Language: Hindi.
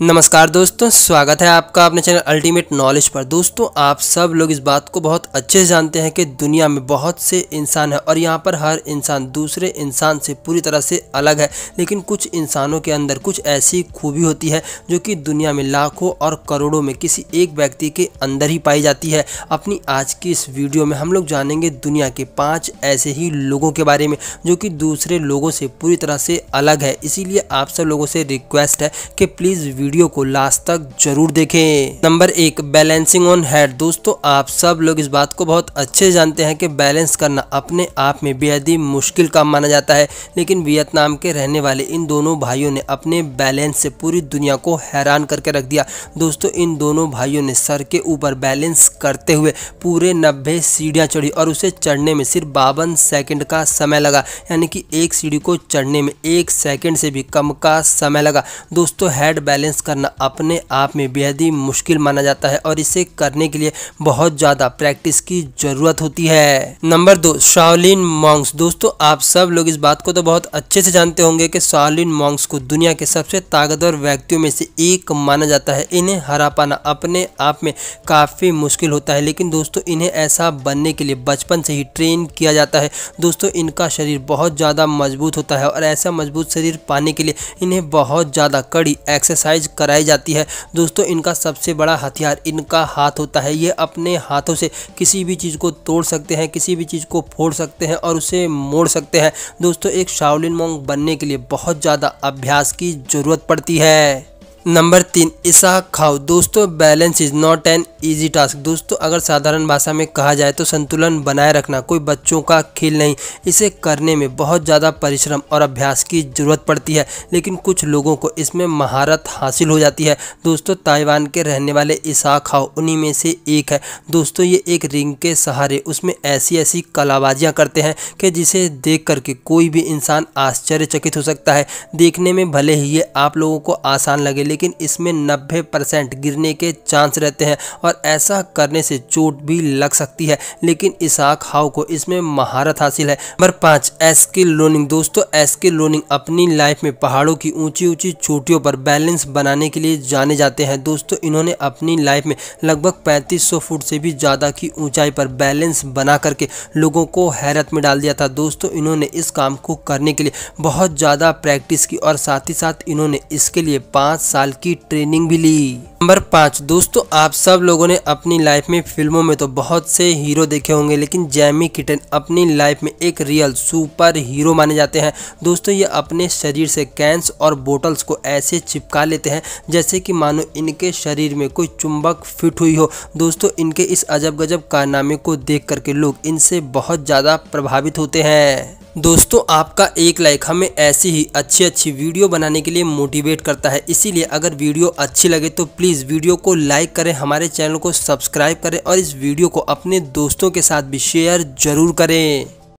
नमस्कार दोस्तों स्वागत है आपका अपने चैनल अल्टीमेट नॉलेज पर दोस्तों आप सब लोग इस बात को बहुत अच्छे से जानते हैं कि दुनिया में बहुत से इंसान हैं और यहाँ पर हर इंसान दूसरे इंसान से पूरी तरह से अलग है लेकिन कुछ इंसानों के अंदर कुछ ऐसी खूबी होती है जो कि दुनिया में लाखों और करोड़ों में किसी एक व्यक्ति के अंदर ही पाई जाती है अपनी आज की इस वीडियो में हम लोग जानेंगे दुनिया के पाँच ऐसे ही लोगों के बारे में जो कि दूसरे लोगों से पूरी तरह से अलग है इसीलिए आप सब लोगों से रिक्वेस्ट है कि प्लीज़ वीडियो को लास्ट तक जरूर देखें नंबर एक बैलेंसिंग ऑन हेड दोस्तों आप सब लोग इस बात को बहुत अच्छे जानते हैं कि बैलेंस करना अपने आप में बेहद ही मुश्किल काम माना जाता है लेकिन वियतनाम के रहने वाले इन दोनों भाइयों ने अपने बैलेंस से पूरी दुनिया को हैरान करके रख दिया दोस्तों इन दोनों भाइयों ने सर के ऊपर बैलेंस करते हुए पूरे नब्बे सीढ़ियाँ चढ़ी और उसे चढ़ने में सिर्फ बावन सेकंड का समय लगा यानी कि एक सीढ़ी को चढ़ने में एक सेकंड से भी कम का समय लगा दोस्तों हेड बैलेंस बैलेंस करना अपने आप में बेहद ही मुश्किल माना जाता है और इसे करने के लिए बहुत ज़्यादा प्रैक्टिस की ज़रूरत होती है नंबर दो शाओलिन मॉन्ग्स दोस्तों आप सब लोग इस बात को तो बहुत अच्छे से जानते होंगे कि शाओलिन मॉन्ग्स को दुनिया के सबसे ताकतवर व्यक्तियों में से एक माना जाता है इन्हें हरा पाना अपने आप में काफ़ी मुश्किल होता है लेकिन दोस्तों इन्हें ऐसा बनने के लिए बचपन से ही ट्रेन किया जाता है दोस्तों इनका शरीर बहुत ज़्यादा मजबूत होता है और ऐसा मजबूत शरीर पाने के लिए इन्हें बहुत ज़्यादा कड़ी एक्सरसाइज कराई जाती है दोस्तों इनका सबसे बड़ा हथियार इनका हाथ होता है ये अपने हाथों से किसी भी चीज़ को तोड़ सकते हैं किसी भी चीज़ को फोड़ सकते हैं और उसे मोड़ सकते हैं दोस्तों एक शाओलिन मोंग बनने के लिए बहुत ज़्यादा अभ्यास की ज़रूरत पड़ती है नंबर तीन ईसा खाओ दोस्तों balance is not an easy task दोस्तों अगर साधारण भाषा में कहा जाए तो संतुलन बनाए रखना कोई बच्चों का खेल नहीं इसे करने में बहुत ज़्यादा परिश्रम और अभ्यास की ज़रूरत पड़ती है लेकिन कुछ लोगों को इसमें महारत हासिल हो जाती है दोस्तों ताइवान के रहने वाले ईसा खाओ उन्हीं में से एक है दोस्तों ये एक रिंग के सहारे उसमें ऐसी ऐसी कलाबाजियाँ करते हैं कि जिसे देख करके कोई भी इंसान आश्चर्यचकित हो सकता है देखने में भले ही ये आप लोगों को आसान लगे लेकिन इसमें 90 परसेंट गिरने के चांस रहते हैं और ऐसा करने से चोट भी लग सकती है लेकिन इसाक हाउ को इसमें महारत हासिल है नंबर पाँच एसकिल लोनिंग दोस्तों एसकिल लोनिंग अपनी लाइफ में पहाड़ों की ऊंची ऊंची चोटियों पर बैलेंस बनाने के लिए जाने जाते हैं दोस्तों इन्होंने अपनी लाइफ में लगभग पैंतीस फुट से भी ज़्यादा की ऊंचाई पर बैलेंस बना करके लोगों को हैरत में डाल दिया था दोस्तों इन्होंने इस काम को करने के लिए बहुत ज़्यादा प्रैक्टिस की और साथ ही साथ इन्होंने इसके लिए पाँच साल साल की ट्रेनिंग भी ली नंबर पाँच दोस्तों आप सब लोगों ने अपनी लाइफ में फिल्मों में तो बहुत से हीरो देखे होंगे लेकिन जैमी किटन अपनी लाइफ में एक रियल सुपर हीरो माने जाते हैं दोस्तों ये अपने शरीर से कैंस और बोटल्स को ऐसे चिपका लेते हैं जैसे कि मानो इनके शरीर में कोई चुंबक फिट हुई हो दोस्तों इनके इस अजब गजब कारनामे को देख करके लोग इनसे बहुत ज़्यादा प्रभावित होते हैं दोस्तों आपका एक लाइक हमें ऐसी ही अच्छी अच्छी वीडियो बनाने के लिए मोटिवेट करता है इसीलिए अगर वीडियो अच्छी लगे तो प्लीज़ वीडियो को लाइक करें हमारे चैनल को सब्सक्राइब करें और इस वीडियो को अपने दोस्तों के साथ भी शेयर ज़रूर करें